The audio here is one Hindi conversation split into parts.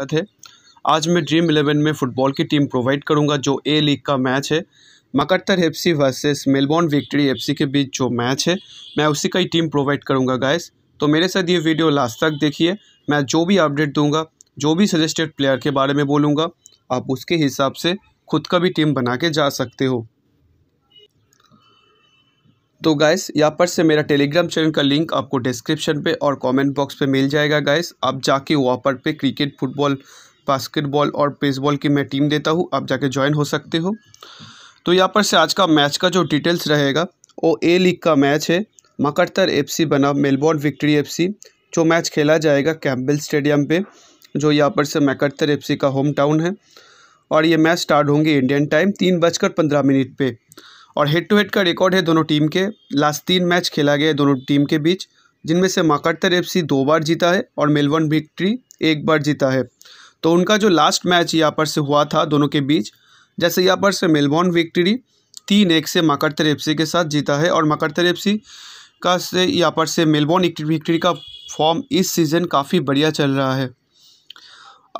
स्वागत है आज मैं ड्रीम इलेवन में फुटबॉल की टीम प्रोवाइड करूंगा जो ए लीग का मैच है Macarthur FC versus Melbourne Victory FC के बीच जो मैच है मैं उसी का ही टीम प्रोवाइड करूंगा गाइस तो मेरे साथ ये वीडियो लास्ट तक देखिए मैं जो भी अपडेट दूंगा जो भी सजेस्टेड प्लेयर के बारे में बोलूँगा आप उसके हिसाब से खुद का भी टीम बना के जा सकते हो तो गाइस यहाँ पर से मेरा टेलीग्राम चैनल का लिंक आपको डिस्क्रिप्शन पे और कमेंट बॉक्स पे मिल जाएगा गाइस आप जाके वहाँ पर पे क्रिकेट फुटबॉल बास्केटबॉल और बेसबॉल की मैं टीम देता हूँ आप जाके ज्वाइन हो सकते हो तो यहाँ पर से आज का मैच का जो डिटेल्स रहेगा वो ए लीग का मैच है मकरतर एफ बना मेलबॉर्न विक्ट्री एफ जो मैच खेला जाएगा कैम्बल स्टेडियम पर जो यहाँ पर से मकरतर एफ का होम टाउन है और ये मैच स्टार्ट होंगे इंडियन टाइम तीन बजकर पंद्रह मिनट पर और हेड टू हेड का रिकॉर्ड है दोनों टीम के लास्ट तीन मैच खेला गया है दोनों टीम के बीच जिनमें से माकड़तर एफ दो बार जीता है और मेलबर्न विक्ट्री एक बार जीता है तो उनका जो लास्ट मैच यहाँ पर से हुआ था दोनों के बीच जैसे यहाँ पर से मेलबॉर्न विक्ट्री तीन एक से माकड़तर एफ के साथ जीता है और माकड़तर एफ का से यहाँ पर से मेलबॉर्न विक्ट्री का फॉर्म इस सीज़न काफ़ी बढ़िया चल रहा है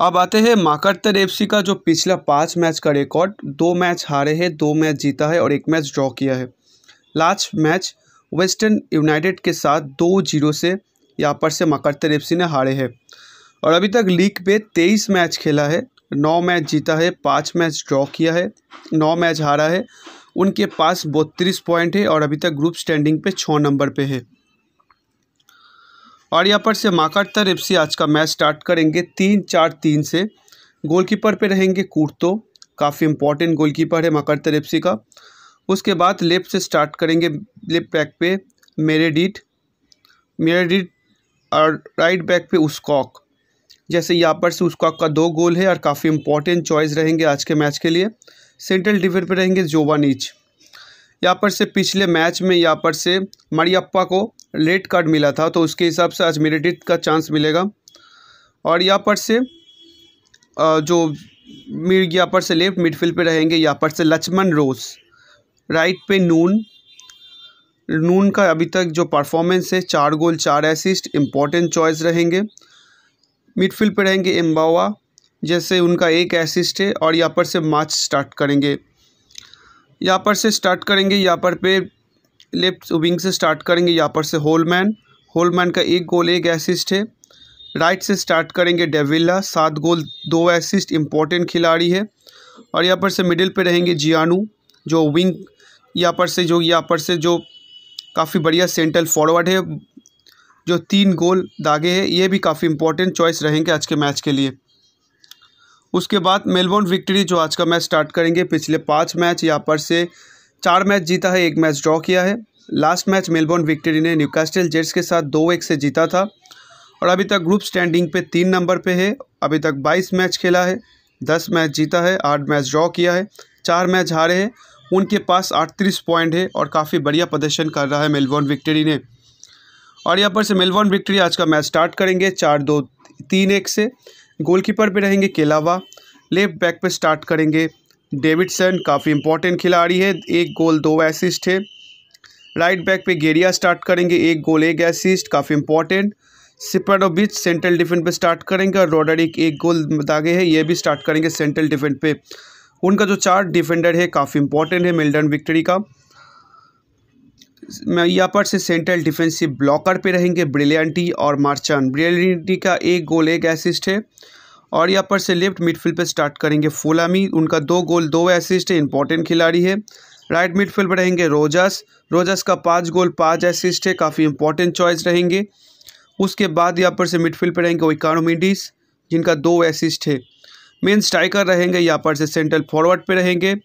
अब आते हैं माकर्तर एफ का जो पिछला पाँच मैच का रिकॉर्ड दो मैच हारे हैं दो मैच जीता है और एक मैच ड्रॉ किया है लास्ट मैच वेस्टर्न यूनाइटेड के साथ दो जीरो से यहाँ पर से मकरतर एफ ने हारे हैं और अभी तक लीग पे तेईस मैच खेला है नौ मैच जीता है पाँच मैच ड्रॉ किया है नौ मैच हारा है उनके पास बत्तीस पॉइंट है और अभी तक ग्रुप स्टैंडिंग पे छः नंबर पे है और यहाँ पर से माकाटर एफ आज का मैच स्टार्ट करेंगे तीन चार तीन से गोलकीपर पे रहेंगे कुर्तो काफ़ी इंपॉर्टेंट गोलकीपर है माकाटर एफ का उसके बाद लेफ्ट से स्टार्ट करेंगे लेफ्ट बैक पे मेरेडिट मेरेडिट और राइट बैक पे उस्कॉक जैसे यहाँ पर से उस्कॉक का दो गोल है और काफ़ी इंपॉर्टेंट चॉइस रहेंगे आज के मैच के लिए सेंट्रल डिफेंस पर रहेंगे जोवानीच यहाँ पर से पिछले मैच में यहाँ पर से मरियप्पा को रेड कार्ड मिला था तो उसके हिसाब से आज मेरेडिट का चांस मिलेगा और यहाँ पर से जो मिर्ग यहाँ पर से लेफ्ट मिडफील्ड पे रहेंगे यहाँ पर से लक्ष्मण रोज राइट पे नून नून का अभी तक जो परफॉर्मेंस है चार गोल चार एसिस्ट इम्पॉर्टेंट चॉइस रहेंगे मिडफील्ड पे रहेंगे एम्बावा जैसे उनका एक एसिस्ट है और यहाँ पर से मैच स्टार्ट करेंगे यहाँ पर से स्टार्ट करेंगे यहाँ पर पे लेफ्ट विंग से स्टार्ट करेंगे यहाँ पर से होलमैन होलमैन का एक गोल एक एसिस्ट है राइट से स्टार्ट करेंगे डेविल्ला सात गोल दो एसिस्ट इम्पोर्टेंट खिलाड़ी है और यहाँ पर से मिडिल पे रहेंगे जियानू जो विंग यहाँ पर से जो यहाँ पर से जो काफ़ी बढ़िया सेंट्रल फॉरवर्ड है जो तीन गोल दागे है ये भी काफ़ी इंपॉर्टेंट चॉइस रहेंगे आज के मैच के लिए उसके बाद मेलबोर्न विक्ट्री जो आज का मैच स्टार्ट करेंगे पिछले पाँच मैच यहाँ पर से चार मैच जीता है एक मैच ड्रॉ किया है लास्ट मैच मेलबोर्न विक्ट्री ने न्यूकास्टल जेट्स के साथ दो एक से जीता था और अभी तक ग्रुप स्टैंडिंग पे तीन नंबर पे है अभी तक बाईस मैच खेला है दस मैच जीता है आठ मैच ड्रॉ किया है चार मैच हारे हैं उनके पास अड़तीस पॉइंट है और काफ़ी बढ़िया प्रदर्शन कर रहा है मेलबोर्न विक्ट्री ने और यहाँ पर से मेलबोर्न विक्ट्री आज का मैच स्टार्ट करेंगे चार दो तीन एक से गोलकीपर पे रहेंगे केलावा लेफ्ट बैक पे स्टार्ट करेंगे डेविडसन काफ़ी इंपॉर्टेंट खिलाड़ी है एक गोल दो असिस्ट है राइट बैक पे गेरिया स्टार्ट करेंगे एक गोल एक असिस्ट काफ़ी इंपॉर्टेंट बीच सेंट्रल डिफेंस पे स्टार्ट करेंगे और रोडरिक एक गोल दागे है ये भी स्टार्ट करेंगे सेंट्रल डिफेंस पे उनका जो चार डिफेंडर है काफ़ी इंपॉर्टेंट है मिल्डन विक्ट्री का यहाँ पर से सेंट्रल डिफेंसिव ब्लॉकर पे रहेंगे ब्रिलियंटी और मार्चन ब्रिलियंटी का एक गोल एक एसिस्ट है और यहाँ पर से लेफ्ट मिडफील्ड पे स्टार्ट करेंगे फुलामी उनका दो गोल दो एसिस्ट है इंपॉर्टेंट खिलाड़ी है राइट मिडफील्ड पर रहेंगे रोजस रोजस का पाँच गोल पाँच एसिस्ट है काफ़ी इंपॉर्टेंट चॉइस रहेंगे उसके बाद यहाँ पर से मिडफील्ड पर रहेंगे ओकानोमिडीज जिनका दो एसिस्ट है मेन स्ट्राइकर रहेंगे यहाँ पर से सेंट्रल फॉरवर्ड पर रहेंगे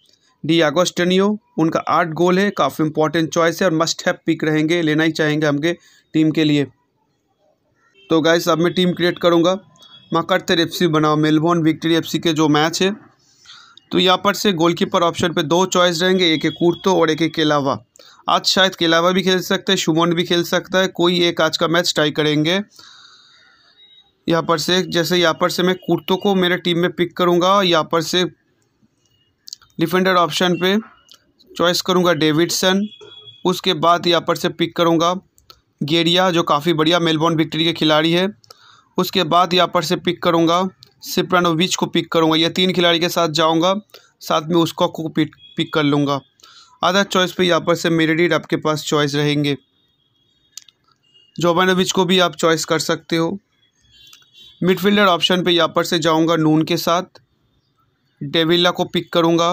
डी एगोस्टनियो उनका आठ गोल है काफ़ी इंपॉर्टेंट चॉइस है और मस्ट हैव पिक रहेंगे लेना ही चाहेंगे हमके टीम के लिए तो गाय अब मैं टीम क्रिएट करूँगा माकड़तर एफ सी बनाओ मेलबोर्न विक्ट्री एफ सी के जो मैच है तो यहाँ पर से गोलकीपर ऑप्शन पे दो चॉइस रहेंगे एक एक कुर्तो और एक एक केलावा आज शायद केलावा भी खेल सकते हैं शुमन भी खेल सकता है कोई एक आज का मैच ट्राई करेंगे यहाँ पर से जैसे यहाँ पर से मैं कुर्तो को मेरे टीम में पिक करूँगा यहाँ पर से डिफेंडर ऑप्शन पे चॉइस करूँगा डेविडसन उसके बाद यहाँ पर से पिक करूँगा गेरिया जो काफ़ी बढ़िया मेलबॉर्न विक्ट्री के खिलाड़ी है उसके बाद यहाँ पर से पिक करूँगा सिप्रानोविच को पिक करूँगा यह तीन खिलाड़ी के साथ जाऊँगा साथ में उसको को पिक कर लूँगा आधा चॉइस पे यहाँ पर से मेरेडिड आपके पास चॉइस रहेंगे जोबानोविच को भी आप चॉइस कर सकते हो मिडफील्डर ऑप्शन पे यहाँ पर से जाऊँगा नून के साथ डेविला को पिक करूँगा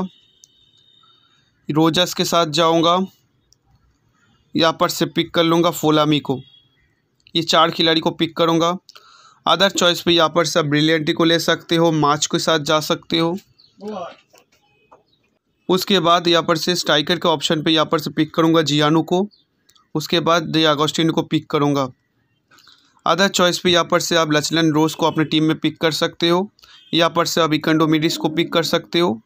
रोजस के साथ जाऊँगा यहाँ पर से पिक कर लूँगा फोलामी को ये चार खिलाड़ी को पिक करूँगा अदर चॉइस पे यहाँ पर से ब्रिलियंटी को ले सकते हो माच के साथ जा सकते हो उसके बाद यहाँ पर से स्ट्राइकर के ऑप्शन पे यहाँ पर से पिक करूंगा जियानू को उसके बाद दे अगोस्टिन को पिक करूँगा अदर चॉइस पे यहाँ पर से आप लचलन रोज़ को अपने टीम में पिक कर सकते हो यहाँ पर से अभी कंडोमिडिस को पिक कर सकते हो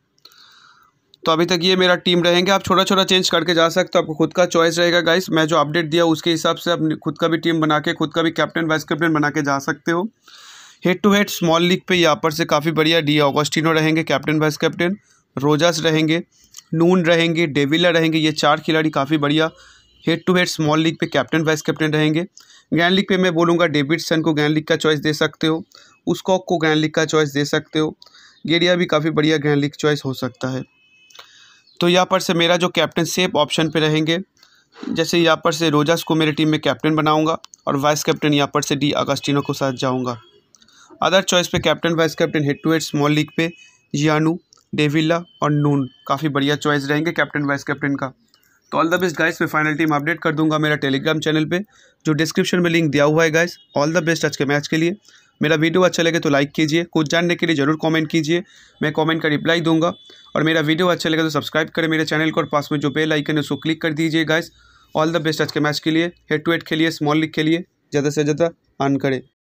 तो अभी तक ये मेरा टीम रहेंगे आप छोटा छोटा चेंज करके जा सकते हो आपको खुद का चॉइस रहेगा गाइस मैं जो अपडेट दिया उसके हिसाब से आप खुद का भी टीम बना के खुद का भी कैप्टन वाइस कैप्टन बना के जा सकते हो head to head small league पे यहाँ पर से काफ़ी बढ़िया डी ऑगस्टिनो रहेंगे कैप्टन वाइस कैप्टन रोजास रहेंगे नून रहेंगे डेविला रहेंगे ये चार खिलाड़ी काफ़ी बढ़िया head to head small league पे कैप्टन वाइस कैप्टन रहेंगे गैन लीग पे मैं बोलूँगा डेविडसन को गैन लीग का चॉइस दे सकते हो उसकॉक को ग्रैंड लीग का चॉइस दे सकते हो गेडिया भी काफ़ी बढ़िया ग्रैंड लीग चॉइस हो सकता है तो यहाँ पर से मेरा जो कैप्टन सेफ ऑप्शन पे रहेंगे जैसे यहाँ पर से रोजास को मेरी टीम में कैप्टन बनाऊंगा और वाइस कैप्टन यहाँ पर से डी अगस्टिनो को साथ जाऊँगा अदर चॉइस पे captain vice captain head to head small league पे जियानू डेविला और नून काफ़ी बढ़िया चॉइस रहेंगे कैप्टन वाइस कैप्टन का तो ऑल द बेस्ट गाइस मैं फाइनल टीम अपडेट कर दूंगा मेरा टेलीग्राम चैनल पे जो डिस्क्रिप्शन में लिंक दिया हुआ है गाइस ऑल द बेस्ट आज के मैच के लिए मेरा वीडियो अच्छा लगे तो लाइक कीजिए कुछ जानने के लिए ज़रूर कमेंट कीजिए मैं कमेंट का रिप्लाई दूंगा और मेरा वीडियो अच्छा लगे तो सब्सक्राइब करें मेरे चैनल को और पास में जो बेल आइकन है उसको क्लिक कर दीजिए गाइस ऑल द बेस्ट आज के मैच के लिए हेड टू हेड खेलिए स्मॉल लीग खेलिए ज़्यादा से ज़्यादा अन करें